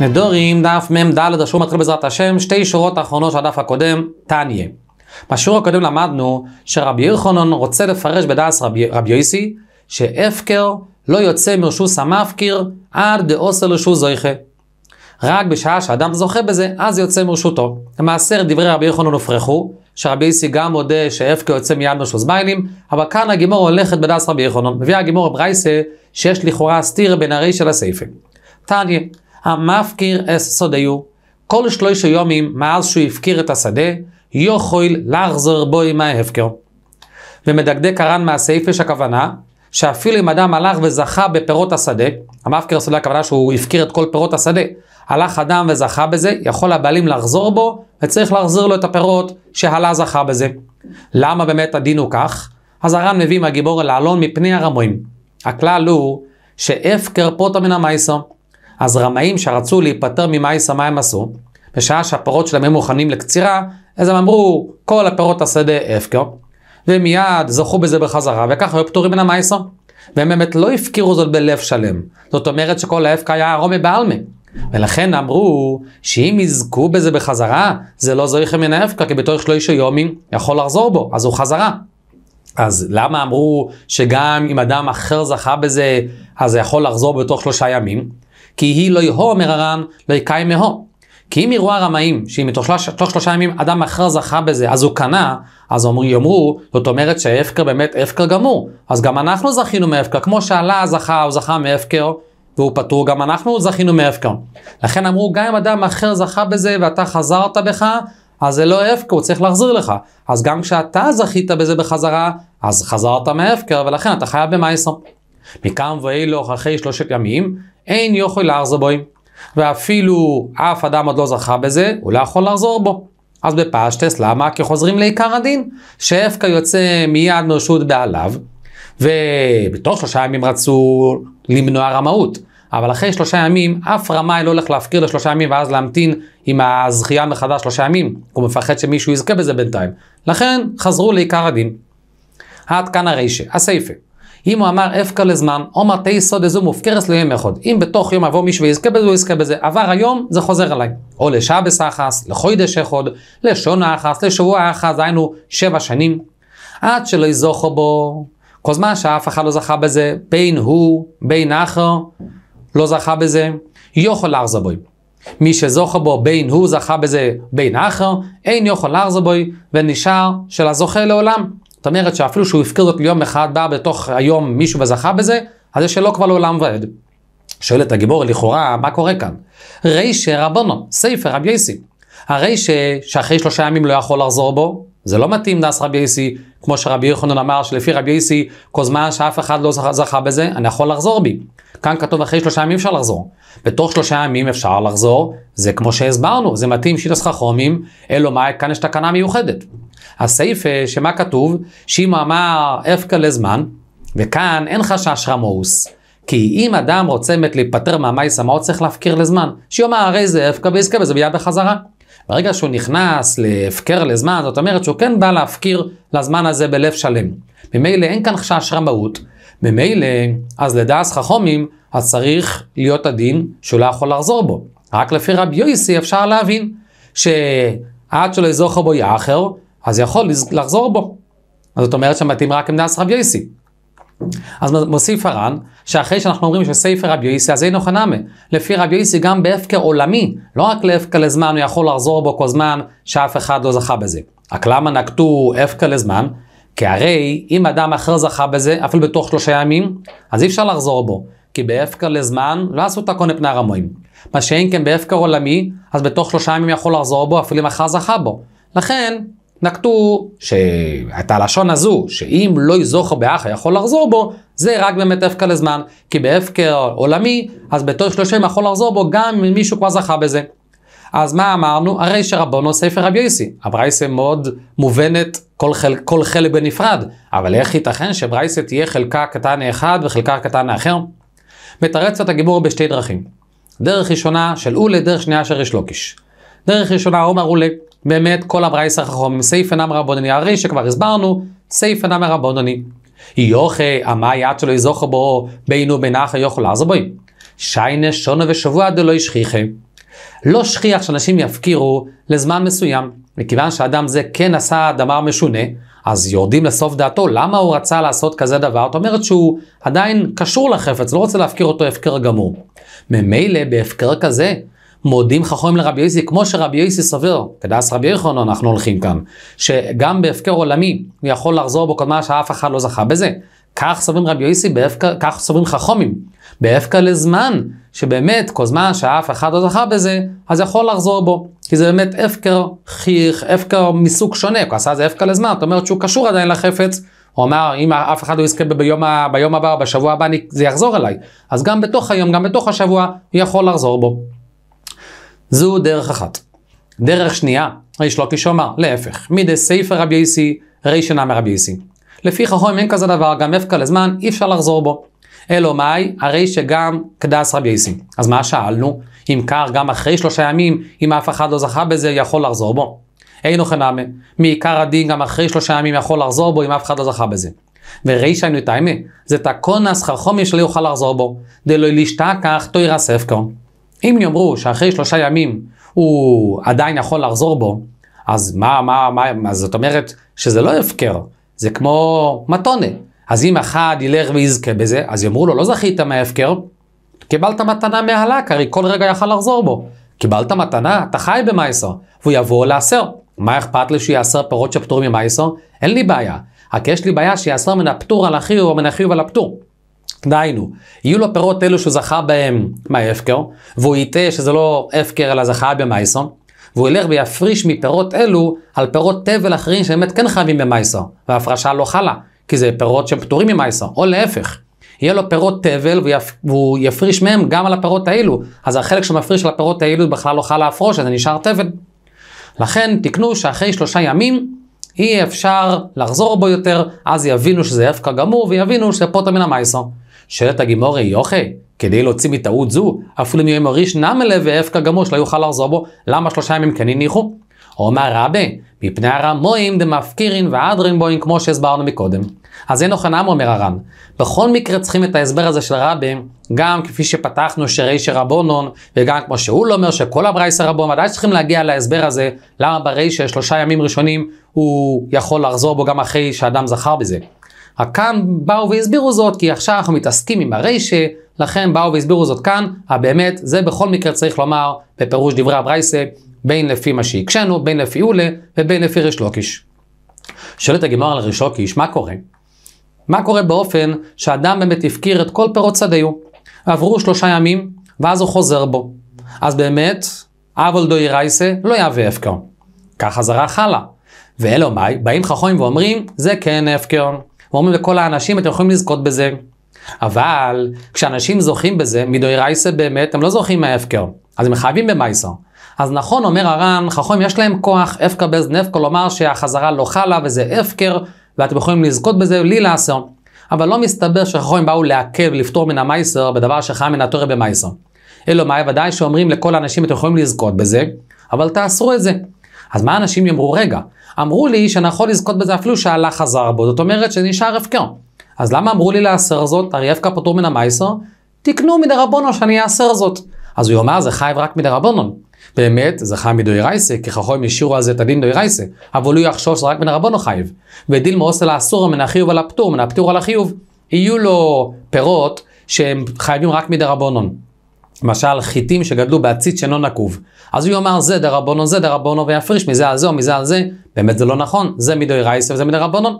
נדורים, דף מ"ד, השיעור מתחיל בעזרת השם, שתי שורות אחרונות של הדף הקודם, תניה. בשיעור הקודם למדנו שרבי ירחונון רוצה לפרש בדעס רבי, רבי יויסי, שהפקר לא יוצא מרשוס המפקיר עד דאוסר לשוס זויכה. רק בשעה שאדם זוכה בזה, אז יוצא מרשותו. למעשה דברי רבי ירחונון הופרכו, שרבי איסי גם מודה שהפקר יוצא מיד מרשוס ביילים, אבל כאן הגימור הולכת בדס רבי ירחונון. מביאה הגימור ברייסה שיש לכאורה סתיר בין הרי של הסייפים. תניא, המפקיר אס סודיו. כל שלושה יומים מאז שהוא הפקיר את השדה, יוכל לחזור בו עם ההפקר. ומדקדק הר"ן מהסעיף יש הכוונה, שאפילו אם אדם הלך וזכה בפירות השדה, המפקיר הסודי הכוונה שהוא הפקיר את כל פירות השדה, הלך אדם וזכה בזה, יכול הבעלים לחזור בו, וצריך להחזיר לו את הפירות שהלה זכה בזה. למה באמת הדין הוא כך? אז הר"ן מביא מהגיבור אל העלון מפני הרמוים. הכלל הוא שהפקר פוטו מן המייסו, אז רמאים שרצו להיפטר ממאיס, מה הם עשו? בשעה שהפירות שלהם היו מוכנים לקצירה, אז הם אמרו, כל הפירות השדה הפקר, ומיד זכו בזה בחזרה, וככה היו פטורים מן המאיסו. והם באמת לא הפקירו זאת בלב שלם. זאת אומרת שכל ההפקה היה ארומי בעלמי. ולכן אמרו שאם יזכו בזה בחזרה, זה לא זריחה מן ההפקה, כי בתור שלוש יומים יכול לחזור בו, אז הוא חזרה. אז למה אמרו שגם אם אדם אחר זכה בזה, אז זה יכול לחזור בתוך שלושה ימים? כי היא לא יהו אומר הר"ן, לא יקיים מהו. כי אם יראו הרמאים, שאם תוך שלוש, שלושה ימים אדם אחר זכה בזה, אז הוא קנה, אז אומר, יאמרו, זאת אומרת שההפקר באמת הפקר גמור. אז גם אנחנו זכינו מהפקר, כמו שעלה זכה, הוא זכה מהפקר, והוא פטור, גם אנחנו זכינו מהפקר. לכן אמרו, גם אם אדם אחר זכה בזה ואתה חזרת בך, אז זה לא הפקר, הוא צריך להחזיר לך. אז גם כשאתה זכית בזה בחזרה, אז חזרת מהפקר, ולכן אתה חייב במאייסר. מכאן ואילוך אחרי שלושת ימים, אין יכול להחזר בוים. ואפילו אף אדם עוד לא זכה בזה, הוא לא יכול לחזור בו. אז בפשטס, למה? כי חוזרים לעיקר הדין, שאפקה יוצא מיד מרשות בעליו, ובתוך שלושה ימים רצו למנוע רמאות. אבל אחרי שלושה ימים, אף רמאי לא הולך להפקיר לשלושה ימים ואז להמתין עם הזכייה מחדש שלושה ימים. הוא מפחד שמישהו יזכה בזה בינתיים. לכן, חזרו לעיקר הדין. עד כאן הרי שהסייפה. אם הוא אמר אפקא לזמן, עומר תהי סוד איזו מופקרס יהיה אחד. אם בתוך יום יבוא מישהו ויזכה בזה, הוא יזכה בזה. עבר היום, זה חוזר אליי. או לשעבס אחס, לחוידש אחד, לשון אחס, לשבוע אחס, היינו שבע שנים. עד שלא יזוכו בו, כל זמן שאף אחד לא זכה בזה, בין הוא, בין אחר, לא זכה בזה, יוכל לארזו בוי. מי שזוכה בו בין הוא זכה בזה בין אחר, אין יוכל לארזו בוי, ונשאר של הזוכה לעולם. זאת אומרת שאפילו שהוא הפקיר זאת ליום אחד, בא בתוך היום מישהו וזכה בזה, אז זה שלא כבר לעולם ועד. שואל את הגיבור לכאורה, מה קורה כאן? רישה רבונו, סייפר רבי יסי. הרי ש... שאחרי שלושה ימים לא יכול לחזור בו, זה לא מתאים דס רבי יסי כמו שרבי יוחנן אמר שלפי רבי יוסי, כל זמן שאף אחד לא זכה בזה, אני יכול לחזור בי. כאן כתוב אחרי שלושה ימים אפשר לחזור. בתוך שלושה ימים אפשר לחזור, זה כמו שהסברנו, זה מתאים שיטס חכומים, אלו מה, כאן יש תקנה מיוחדת. הסעיף, אה, שמה כתוב? שאם הוא אמר אפקה לזמן, וכאן אין חשש רמוס. כי אם אדם רוצה באמת להיפטר מהמייסה, מה הוא צריך להפקיר לזמן. שיאמר הרי זה אפקה ויזכה בזה ביד בחזרה. ברגע שהוא נכנס להפקר לזמן, זאת אומרת שהוא כן בא להפקיר לזמן הזה בלב שלם. ממילא אין כאן חשש רמאות, ממילא, אז לדעס חכומים, אז צריך להיות הדין שהוא לא יכול לחזור בו. רק לפי רבי יויסי אפשר להבין שעד שלא יזוכר בו יאחר, אז יכול לחזור בו. אז זאת אומרת שמתאים רק עם דעס רבי יויסי. אז מוסיף הר"ן, שאחרי שאנחנו אומרים שספר רבי יוסי, אז אינו חנמה. לפי רבי יוסי גם בהפקר עולמי, לא רק להפקר לזמן, הוא יכול לחזור בו כל זמן שאף אחד לא זכה בזה. רק למה נקטו הפקר לזמן? כי הרי אם אדם אחר זכה בזה, אפילו בתוך שלושה ימים, אז אי אפשר לחזור בו. כי בהפקר לזמן לא עשו את הכל מפני הרמואים. מה שאין כן בהפקר עולמי, אז בתוך שלושה ימים יכול לחזור בו, אפילו אם אחר זכה בו. לכן, נקטו שאת הלשון הזו, שאם לא יזוכר באח יכול לחזור בו, זה רק באמת הפקר לזמן, כי בהפקר עולמי, אז בתור שלושה ימים יכול לחזור בו גם אם מישהו כבר זכה בזה. אז מה אמרנו? הרי שרבונו ספר רבי יוסי. הברייסה מאוד מובנת כל, חל, כל חלק בנפרד, אבל איך ייתכן שברייסה תהיה חלקה קטן אחד וחלקה קטן האחר? מתרץ את הגיבור בשתי דרכים. דרך ראשונה של אולי, דרך שנייה של ריש לוקיש. דרך ראשונה עומר אולי, באמת כל הברייס חכום, סייפה נמר רבונני, הרי שכבר הסברנו, סייפה נמר רבונני. יוכי, אמה יד שלא יזוכר בו, בינו בנחי יוכל לעזור בוי. שיינה שונה ושבוע דלא ישכיחי. לא שכיח שאנשים יפקירו לזמן מסוים. מכיוון שאדם זה כן עשה דבר משונה, אז יורדים לסוף דעתו למה הוא רצה לעשות כזה דבר. זאת אומרת שהוא עדיין קשור לחפץ, לא רוצה להפקיר אותו הפקר גמור. ממילא בהפקר כזה, מודים חכמים לרבי יוסי, כמו שרבי יוסי סובר, כדאס רבי יוחנן, אנחנו הולכים כאן, שגם בהפקר עולמי הוא יכול לחזור בו קודמה שאף אחד לא זכה בזה. כך סוברים רבי יוסי, כך סוברים חכמים. בהפקר לזמן, שבאמת כל זמן שאף אחד לא זכה בזה, אז יכול לחזור בו. כי זה באמת הפקר חיך, הפקר מסוג שונה, הוא עשה את זה הפקר לזמן, זאת אומרת שהוא קשור עדיין לחפץ. הוא אמר, אם אף אחד לא יזכה ביום, ביום הבא או בשבוע הבא, זה יחזור אליי. אז גם בתוך היום, גם בתוך השבוע, הוא יכול לחזור בו. זו דרך אחת. דרך שנייה, ריש לוקיש אומר, להפך, מידי סייפה רבי איסי, ריש רישנא מרבי איסי. לפי הום אין כזה דבר, גם הפקע לזמן, אי אפשר לחזור בו. אלו מאי, הרי שגם קדס רבי איסי. אז מה שאלנו? אם כך, גם אחרי שלושה ימים, אם אף אחד לא זכה בזה, יכול לחזור בו. אינו חנמה, כן מעיקר הדין גם אחרי שלושה ימים יכול לחזור בו, אם אף אחד לא זכה בזה. וריש ורישא נתאימה, זה תקונס חכומי שלא יוכל לחזור בו, דלא להשתכח תוירס הפקעון. אם יאמרו שאחרי שלושה ימים הוא עדיין יכול לחזור בו, אז מה, מה, מה, מה זאת אומרת שזה לא הפקר, זה כמו מתונה. אז אם אחד ילך ויזכה בזה, אז יאמרו לו, לא זכית מההפקר, קיבלת מתנה מהלק, הרי כל רגע יכל לחזור בו. קיבלת מתנה, אתה חי במאייסר, והוא יבוא לעשר. מה אכפת לי שיעשר פירות שפטורים ממאייסר? אין לי בעיה. רק יש לי בעיה שיעשר מן הפטור על החיוב או מן החיוב על הפטור. דהיינו, יהיו לו פירות אלו שהוא זכה בהם מההפקר, והוא יטעה שזה לא הפקר אלא זכה במאיסון, והוא ילך ויפריש מפירות אלו על פירות תבל אחרים שבאמת כן חייבים במאיסון, וההפרשה לא חלה, כי זה פירות שהם פטורים ממאיסון, או להפך. יהיה לו פירות תבל ויפ... והוא יפריש מהם גם על הפירות האלו, אז החלק שמפריש על הפירות האלו בכלל לא חל להפרוש, אז זה נשאר תבל. לכן תקנו שאחרי שלושה ימים אי אפשר לחזור בו יותר, אז יבינו שזה הפקע גמור ויבינו שזה פוטר מן המייסו. שואלת הגימורי, יוכי, כדי להוציא מטעות זו, אפילו אם מריש נמלה ואבקה גמוש לא יוכל לחזור בו, למה שלושה ימים כן הניחו? אומר רבי, מפני הרמואים דמפקירין ואדרין בוין כמו שהסברנו מקודם. אז אין אוכנם אומר הר"ן. בכל מקרה צריכים את ההסבר הזה של רבי, גם כפי שפתחנו שרי שרבונון, וגם כמו שהוא לא אומר שכל הברייס הרבון, ודאי שצריכים להגיע להסבר הזה, למה ברי ששלושה ימים ראשונים הוא יכול לחזור בו גם אחרי שאדם זכר בזה. הקאם באו והסבירו זאת, כי עכשיו אנחנו מתעסקים עם הריישה, לכן באו והסבירו זאת כאן, הבאמת, אה, זה בכל מקרה צריך לומר בפירוש דברי הברייסה, בין לפי מה שהקשינו, בין לפי אולה ובין לפי ריש לוקיש. שואלת הגמרא על ריש לוקיש, מה קורה? מה קורה באופן שאדם באמת הפקיר את כל פירות שדהו? עברו שלושה ימים, ואז הוא חוזר בו. אז באמת, אבל דוי רייסה לא יהווה הפקר. ככה זרח הלאה. ואלו מאי, באים חכמים ואומרים, זה כן הפקר. ואומרים לכל האנשים, אתם יכולים לזכות בזה. אבל כשאנשים זוכים בזה, מדוי רייסה באמת, הם לא זוכים מההפקר. אז הם חייבים במייסר. אז נכון, אומר הר"ן, חכמים יש להם כוח, אפקר בז נפקו, לומר שהחזרה לא חלה וזה הפקר, ואתם יכולים לזכות בזה בלי לאסר. אבל לא מסתבר שחכמים באו להקל ולפתור מן המייסר בדבר שחי מן התורה במייסר. אלא מה, ודאי שאומרים לכל האנשים אתם יכולים לזכות בזה, אבל תאסרו את זה. אז מה אנשים יאמרו? רגע, אמרו לי שאני יכול לזכות בזה אפילו שהלך חזר בו, זאת אומרת שנשאר הפקר. אז למה אמרו לי לאסר זאת? הרי הפקר פטור מן המייסר? תקנו מדרבנו שאני אאסר זאת. אז הוא יאמר, זה חייב רק מדרבנון. באמת, זה חייב רייסה, כי חכויים השאירו על זה את הדין דוי רייסה, אבל הוא יחשוב שזה רק מדרבנו חייב. ודיל מאוס על האסור מן החיוב על הפטור, מן הפטור על החיוב. יהיו לו פירות שהם חייבים רק מדרבנון. למשל חיטים שגדלו בעציץ שאינו נקוב. אז הוא יאמר זה דרבנון זה דרבנון ויפריש מזה על זה או מזה על זה, באמת זה לא נכון, זה מדוי רייס וזה רבנון.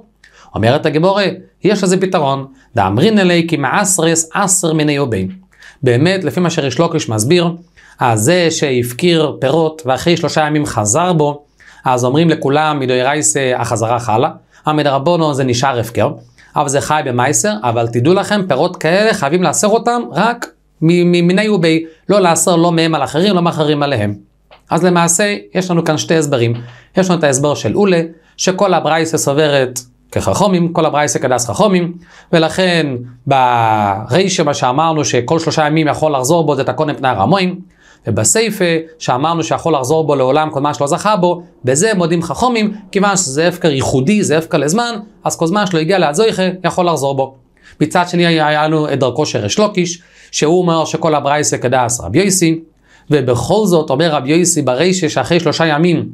אומרת הגמורה, יש לזה פתרון, דאמרין אלי כי מעשרס עשר מיני יובין. באמת, לפי מה שריש לוקיש מסביר, אז זה שהפקיר פירות ואחרי שלושה ימים חזר בו, אז אומרים לכולם מדוי רייס אה, החזרה חלה, המדרבנו זה נשאר הפקר, אבל זה חי במייסר, אבל תדעו לכם, פירות כאלה חייבים לאסר אותם רק מיני ובי, לא לאסור לא מהם על אחרים, לא מאחרים עליהם. אז למעשה, יש לנו כאן שתי הסברים. יש לנו את ההסבר של אולה, שכל הברייסה סוברת כחכומים, כל הברייסה כדס חכומים, ולכן ברישה, מה שאמרנו שכל שלושה ימים יכול לחזור בו, זה תקון מפני הרמואים, ובסייפה, שאמרנו שיכול לחזור בו לעולם כל מה שלא זכה בו, בזה מודים חכומים, כיוון שזה הפקר ייחודי, זה הפקר לזמן, אז כל זמן שלא הגיע לעד זויכה, יכול לחזור בו. מצד שני היה לנו את דרכו של ריש לוקיש, שהוא אומר שכל הברייסה כדאס רבי יויסי, ובכל זאת אומר רבי יויסי ברישה שאחרי שלושה ימים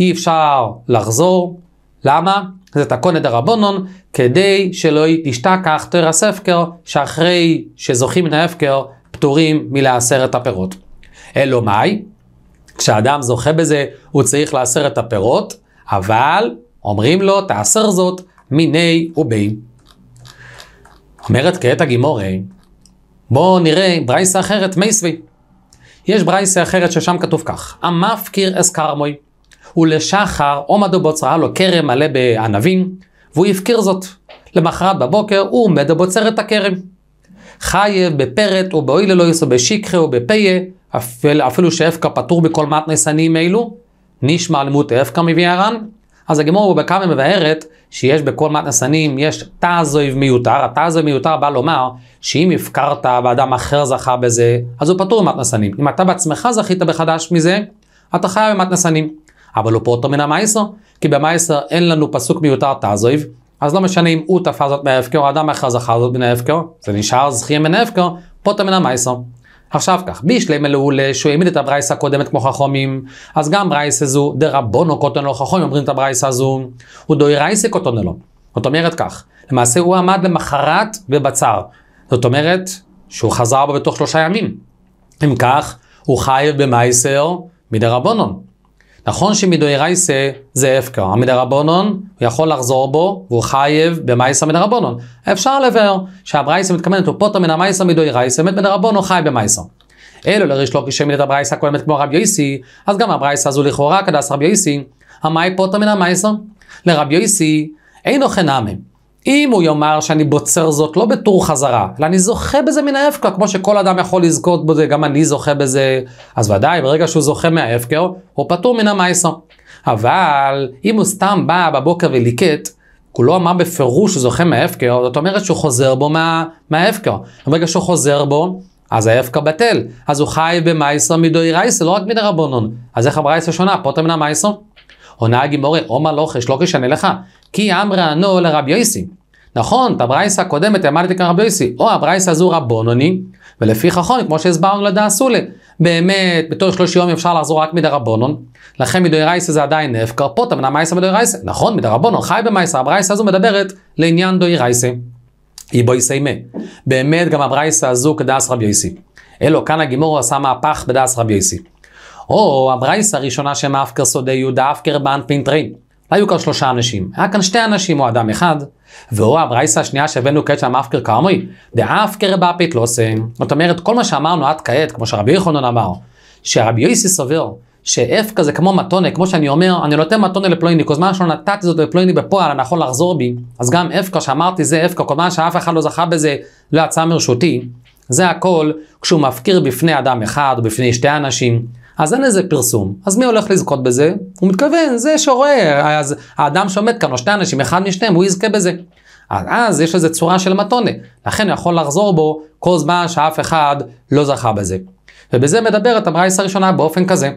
אי אפשר לחזור, למה? זה תקון את דרבנון, כדי שלא תשתכח תרס הפקר, שאחרי שזוכים מן ההפקר, פטורים מלעשר את הפירות. אלו מאי? כשאדם זוכה בזה, הוא צריך לעשר את הפירות, אבל אומרים לו, תעשר זאת מיני ובי. אומרת כעת הגימורי, בואו נראה ברייסה אחרת, מייסבי. יש ברייסה אחרת ששם כתוב כך, המפקיר אסקרמוי, ולשחר עומדו בוצרה לו כרם מלא בענבים, והוא הפקיר זאת. למחרת בבוקר הוא עומד ובוצר את הכרם. חייב בפרט ובאוילה לא יסו בשיקחה ובפיה, אפילו, שאפקה פטור מכל מעט אלו, נשמע למות אפקה מביא הר"ן, אז הגמור בבקמי מבארת שיש בכל מתנסנים, יש תא זויב מיותר, התא הזויב מיותר בא לומר שאם הפקרת ואדם אחר זכה בזה, אז הוא פטור ממתנסנים. אם אתה בעצמך זכית בחדש מזה, אתה חייב במתנסנים. אבל הוא פוטר מן המייסר, כי במייסר אין לנו פסוק מיותר תא זויב, אז לא משנה אם הוא תפס זאת מההפקר או אדם אחר זכה זאת מן ההפקר, זה נשאר זכי מן ההפקר, פוטר מן המייסר. עכשיו כך, בישלמה לעולה שהוא העמיד את הברייסה הקודמת כמו חכומים, אז גם ברייסה זו דרבונו קוטונלו, לא חכומים אומרים את הברייסה הזו, הוא דוי דוירייסה קוטונלו. לא. זאת אומרת כך, למעשה הוא עמד למחרת בבצר. זאת אומרת שהוא חזר בו בתוך שלושה ימים. אם כך, הוא חייב במייסר מדרבונו. נכון רייסה זה הפקר, המדרבנון, הוא יכול לחזור בו, והוא חייב במאיסא רבונון. אפשר לבאר שהברייסה מתכוונת, הוא פוטר מן רייסה, באמת מת רבונון חי במאיסא. אלו לריש לא כשמינת הברייסה הקודמת כמו רבי יויסי, אז גם הברייסה הזו לכאורה כדס רבי יויסי, המאי פוטר מן המאיסא. לרבי יויסי אינו חינמי, אם הוא יאמר שאני בוצר זאת לא בתור חזרה, אלא אני זוכה בזה מן ההפקר, כמו שכל אדם יכול לזכות בזה, גם אני זוכה בזה, אז ודאי, ברגע שהוא זוכה מההפקר, הוא פטור מן המייסו. אבל אם הוא סתם בא בבוקר וליקט, הוא לא אמר בפירוש שהוא זוכה מההפקר, זאת אומרת שהוא חוזר בו מה, מההפקר. ברגע שהוא חוזר בו, אז ההפקר בטל. אז הוא חי במייסו מדוי רייסו, לא רק מדרבנון. אז איך אמרה רייסו שונה? פוטר מן המייסו? עונה הגימורי, עומר לוחש, לא כשנה לך, כי אמרה ענו לרב יויסי. נכון, בברייסה הקודמת העמדתי כאן רבי יוסי, או הברייסה הזו רבונוני, ולפי חכון, כמו שהסברנו לדעסולי, באמת, בתור שלוש יום אפשר לחזור רק מדרבונון, לכן מדוירייסה זה עדיין נפקר, פוטה מנמייסה מדוירייסה, נכון, מדרבונון, חי במייסה, הברייסה הזו מדברת לעניין דוירייסה, איבוי סיימה. באמת גם הברייסה הזו כדעס רבי יוסי. אלו, כאן הגימור עשה מהפך בדעס רבי יוסי. או הברייסה הראשונה שמאפקר סודי יהודה, אפקר באן פינטרי. היו כאן שלושה אנשים, היה כאן שתי אנשים או אדם אחד. ואו הברייסה השנייה שהבאנו כעת שם אפקר כאמרי, דאפקר באפית לא עושים. זאת אומרת, כל מה שאמרנו עד כעת, כמו שרבי יחונון אמר, שרבי יוסי סובר שאפקה זה כמו מתונה, כמו שאני אומר, אני נותן מתונה לפלויני, כל זמן שלא נתתי זאת לפלויני בפועל, אני יכול לחזור בי. אז גם אפקה שאמרתי זה אפקה, כל זמן שאף אחד לא זכה בזה, לא יצא מרשותי. זה הכל כשהוא מפקיר בפני אדם אחד או בפני שתי אנשים. אז אין לזה פרסום. אז מי הולך לזכות בזה? הוא מתכוון, זה שרואה, אז האדם שעומד כאן, או שני אנשים, אחד משניהם, הוא יזכה בזה. אז, אז יש לזה צורה של מתונה, לכן הוא יכול לחזור בו כל זמן שאף אחד לא זכה בזה. ובזה מדברת הברייס הראשונה באופן כזה.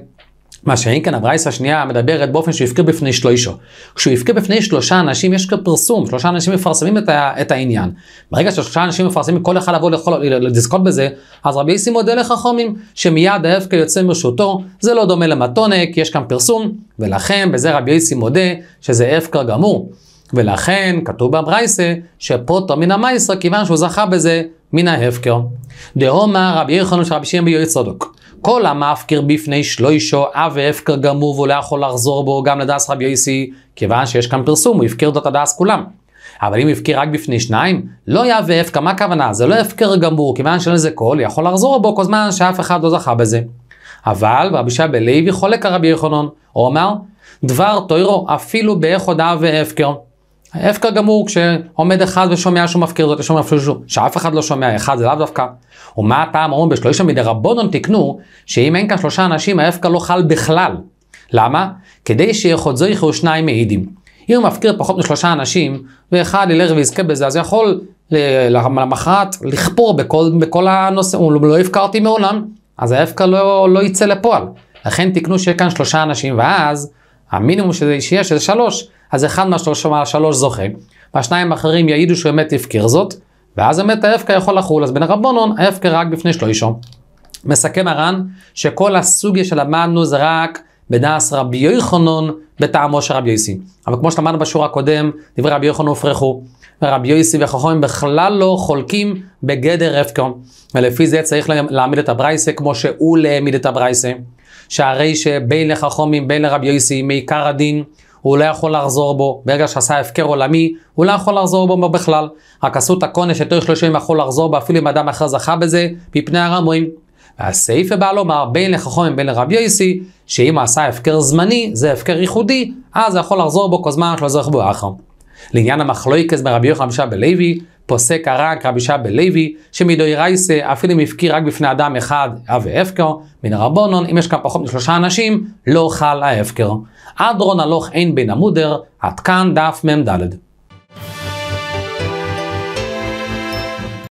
מה שאין כאן הברייס השנייה מדברת באופן שהוא יבכה בפני שלושו. כשהוא יבכה בפני שלושה אנשים יש כפרסום, שלושה אנשים מפרסמים את, ה, את העניין. ברגע ששלושה אנשים מפרסמים כל אחד לבוא לכל, לזכות בזה, אז רבי איסי מודה לחכמים, שמיד ההפקה יוצא מרשותו, זה לא דומה למתונק, יש כאן פרסום, ולכן בזה רבי איסי מודה שזה הפקר גמור. ולכן כתוב בברייסה שפוטו מן המייסר כיוון שהוא זכה בזה מן ההפקר. דהומה רבי יחנון של רבי שמעון ביועץ צודוק. כל המפקיר בפני שלוישו, אב והפקר גמור והוא לא יכול לחזור בו גם לדס רבי יוסי, כיוון שיש כאן פרסום, הוא הפקיר את הדס כולם. אבל אם הפקיר רק בפני שניים, לא יהיה והפקר, מה הכוונה? זה לא הפקר גמור, כיוון שאין לזה קול, יכול לחזור בו כל זמן שאף אחד לא זכה בזה. אבל רבי שבי לוי חולק על רבי יחנון, הוא אמר, דבר תוירו אפילו באיכות אב והפקר. ההפקר גמור כשעומד אחד ושומע שהוא מפקיר זאת לשומע אפילו שאף אחד לא שומע, אחד זה לאו דווקא. ומה הטעם אומרים בשלושה מדי רבונון תקנו, שאם אין כאן שלושה אנשים ההפקר לא חל בכלל. למה? כדי שיחוד יחיו שניים מעידים. אם הוא מפקיר פחות משלושה אנשים, ואחד ילך ויזכה בזה, אז יכול למחרת לכפור בכל, בכל הנושא, הוא לא הפקרתי מעולם, אז ההפקר לא, לא יצא לפועל. לכן תקנו שיהיה כאן שלושה אנשים, ואז המינימום שיש זה שלוש. אז אחד מהשלוש זוכה, והשניים האחרים יעידו שהוא אמת הפקיר זאת, ואז אמת ההפקר יכול לחול, אז בן הרבונון ההפקר רק בפני שלושו. מסכם הר"ן שכל הסוגיה שלמדנו זה רק בדעס רבי יוחנון בטעמו של רבי יוסי. אבל כמו שלמדנו בשיעור הקודם, דברי רבי יוחנון הופרכו, ורבי יוסי וחכמים בכלל לא חולקים בגדר הפקר. ולפי זה צריך להעמיד את הברייסה כמו שהוא להעמיד את הברייסה. שהרי שבין לחכמים בין לרבי יוסי מעיקר הדין הוא לא יכול לחזור בו. ברגע שעשה הפקר עולמי, הוא לא יכול לחזור בו בכלל. רק עשו הכסות הקונש יותר שלושים יכול לחזור בו, אפילו אם אדם אחר זכה בזה, מפני הרמואים. והסעיף הבא לומר לא בין לחכום ובין לרב יויסי, שאם הוא עשה הפקר זמני, זה הפקר ייחודי, אז זה יכול לחזור בו כל זמן שלא זוכר בו אחר. לעניין המחלויקס ברבי יוחנן בלוי, פוסק הרק רבי שבל לוי, רייסה אפילו אם הפקיר רק בפני אדם אחד, אבי הפקר, מן הרבונון, אם יש כאן פחות משלושה אנשים, לא חל ההפקר. אדרון הלוך אין בין המודר, עד כאן דף מ"ד.